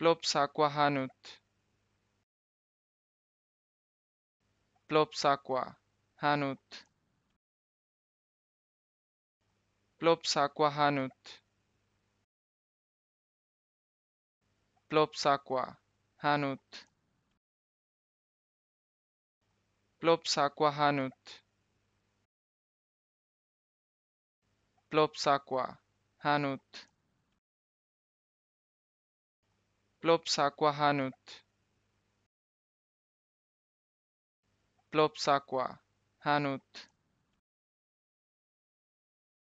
plopsaquahanut plopsaqua hanut plopsaqua hanut plopsaqua hanut plopsaqua hanut plopsaqua hanut Plopsa kuahanut.